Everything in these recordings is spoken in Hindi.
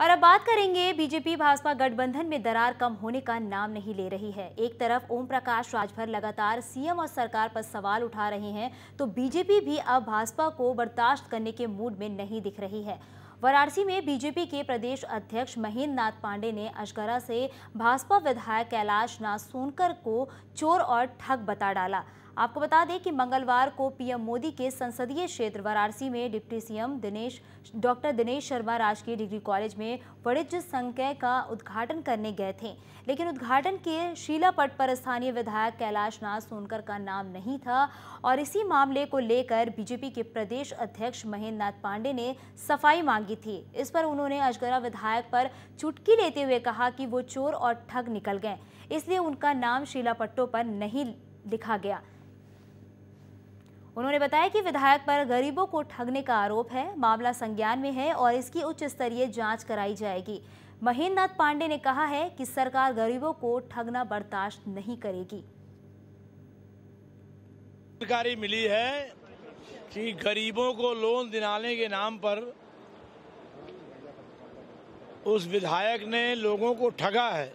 और अब बात करेंगे बीजेपी भाजपा गठबंधन में दरार कम होने का नाम नहीं ले रही है एक तरफ ओम प्रकाश राजभर लगातार सीएम और सरकार पर सवाल उठा रहे हैं तो बीजेपी भी अब भाजपा को बर्दाश्त करने के मूड में नहीं दिख रही है वाराणसी में बीजेपी के प्रदेश अध्यक्ष महेंद्र नाथ पांडे ने अजगरा से भाजपा विधायक कैलाश नाथ सोनकर को चोर और ठग बता डाला आपको बता दें कि मंगलवार को पीएम मोदी के संसदीय क्षेत्र वाराणसी में deputy CM Dinesh doctor Dinesh Sharma राजकीय डिग्री कॉलेज में वणिज्य संकय का उद्घाटन करने गए थे लेकिन उद्घाटन के शिलापट पर स्थानीय विधायक कैलाश नाथ सोनकर का नाम नहीं था और इसी मामले को लेकर बीजेपी के प्रदेश अध्यक्ष महेंद्र नाथ पांडे ने सफाई मांगी थी इस पर उन्होंने अजगरा विधायक पर चुटकी लेते हुए कहा कि वो चोर और ठग निकल गए इसलिए उनका नाम शिलापट्टों पर नहीं लिखा गया उन्होंने बताया कि विधायक पर गरीबों को ठगने का आरोप है मामला संज्ञान में है और इसकी उच्च स्तरीय जांच कराई जाएगी महेंद्र नाथ पांडे ने कहा है कि सरकार गरीबों को ठगना बर्दाश्त नहीं करेगी जानकारी मिली है कि गरीबों को लोन दिलाने के नाम पर उस विधायक ने लोगों को ठगा है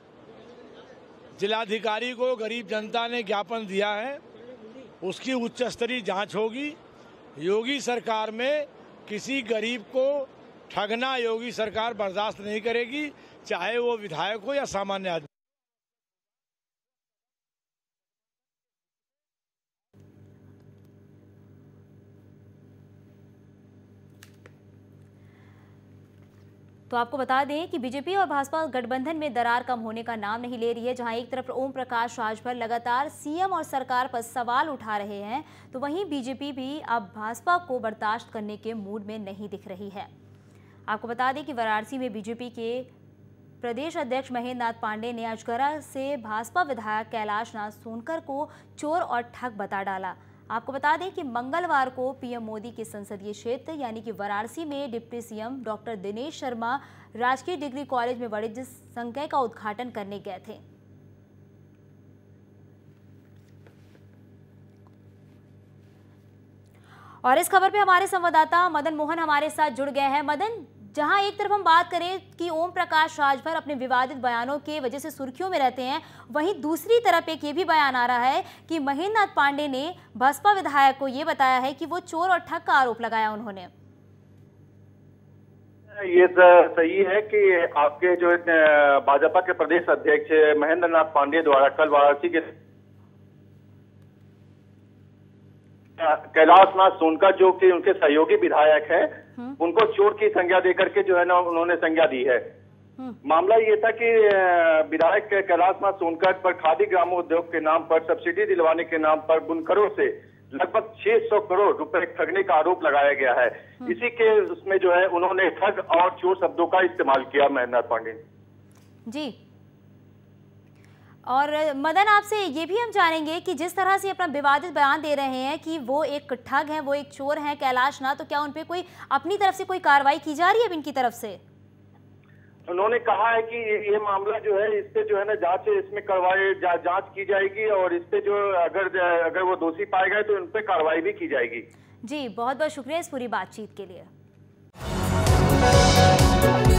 जिलाधिकारी को गरीब जनता ने ज्ञापन दिया है उसकी उच्च स्तरीय जांच होगी योगी सरकार में किसी गरीब को ठगना योगी सरकार बर्दाश्त नहीं करेगी चाहे वो विधायक हो या सामान्य आदमी तो आपको बता दें कि बीजेपी और भाजपा गठबंधन में दरार कम होने का नाम नहीं ले रही है जहां एक तरफ ओम प्रकाश राजभर लगातार सीएम और सरकार पर सवाल उठा रहे हैं तो वहीं बीजेपी भी अब भाजपा को बर्दाश्त करने के मूड में नहीं दिख रही है आपको बता दें कि वाराणसी में बीजेपी के प्रदेश अध्यक्ष महेंद्र नाथ पांडे ने अजगरा से भाजपा विधायक कैलाश नाथ सोनकर को चोर और ठग बता डाला आपको बता दें कि मंगलवार को पीएम मोदी के संसदीय क्षेत्र यानी कि वाराणसी में deputy CM doctor Dinesh Sharma राजकीय डिग्री कॉलेज में वाणिज्य संकाय का उद्घाटन करने गए थे और इस खबर पे हमारे संवाददाता मदन मोहन हमारे साथ जुड़ गए हैं मदन जहां एक तरफ हम बात करें कि ओम प्रकाश राजभर अपने विवादित बयानों के वजह से सुर्खियों में रहते हैं वहीं दूसरी तरफ एक ये भी बयान आ रहा है कि महेंद्र पांडे ने भाजपा विधायक को ये बताया है कि वो चोर और ठग का आरोप लगाया उन्होंने ये सही है कि आपके जो भाजपा के प्रदेश अध्यक्ष महेंद्र नाथ पांडे द्वारा कल वाराणसी के कैलाश नाथ सोनका जो कि उनके सहयोगी विधायक है हम्म। उनको चोर की संज्ञा देकर के जो है ना उन्होंने संज्ञा दी है हम्म। मामला ये था कि विधायक कैलाश मा सोनकर पर खादी ग्रामोद्योग के नाम पर सब्सिडी दिलवाने के नाम पर बुनकरों से लगभग 600 करोड़ रुपए ठगने का आरोप लगाया गया है हम्म। इसी के उसमें जो है उन्होंने ठग और चोर शब्दों का इस्तेमाल किया महेंद्र पांडे जी और मदन आपसे ये भी हम जानेंगे कि जिस तरह से अपना विवादित बयान दे रहे हैं कि वो एक ठग हैं वो एक चोर हैं कैलाश ना तो क्या उनपे कोई अपनी तरफ से कोई कार्रवाई की जा रही है इनकी तरफ से उन्होंने कहा है कि ये मामला जो है इस पे जो है ना जांच इसमें करवाई जा, जांच की जाएगी और इस पे जो अगर अगर वो दोषी पाए गए तो उनपे कार्रवाई भी की जाएगी जी बहुत बहुत शुक्रिया इस पूरी बातचीत के लिए